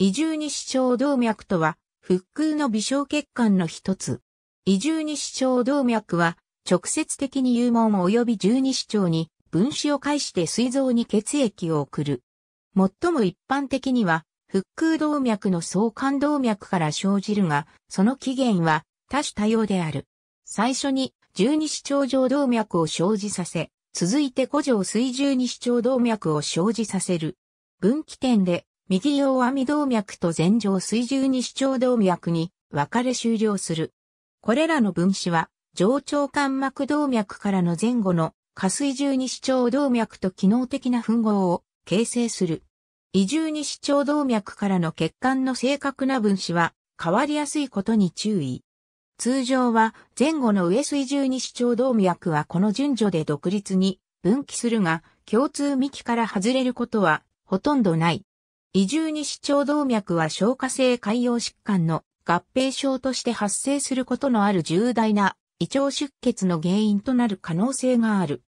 移住西腸動脈とは、腹腔の微小血管の一つ。移住西腸動脈は、直接的に有門及び十二指腸に分子を介して膵臓に血液を送る。最も一般的には、腹腔動脈の相関動脈から生じるが、その起源は多種多様である。最初に十二指腸上動脈を生じさせ、続いて古城水十二指腸動脈を生じさせる。分岐点で右上網動脈と前上水中二指腸動脈に分かれ終了する。これらの分子は、上腸間膜動脈からの前後の下水中二指腸動脈と機能的な吻合を形成する。移住に視聴動脈からの血管の正確な分子は変わりやすいことに注意。通常は前後の上水中二指腸動脈はこの順序で独立に分岐するが共通幹から外れることはほとんどない。移住に視聴動脈は消化性海洋疾患の合併症として発生することのある重大な胃腸出血の原因となる可能性がある。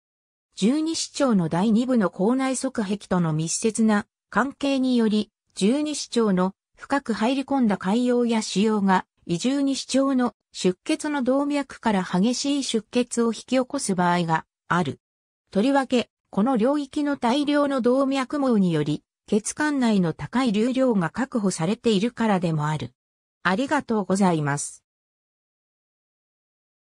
十二指腸の第二部の口内側壁との密接な関係により、十二指腸の深く入り込んだ海洋や腫瘍が、移住に指腸の出血の動脈から激しい出血を引き起こす場合がある。とりわけ、この領域の大量の動脈網により、血管内の高い流量が確保されているからでもある。ありがとうございます。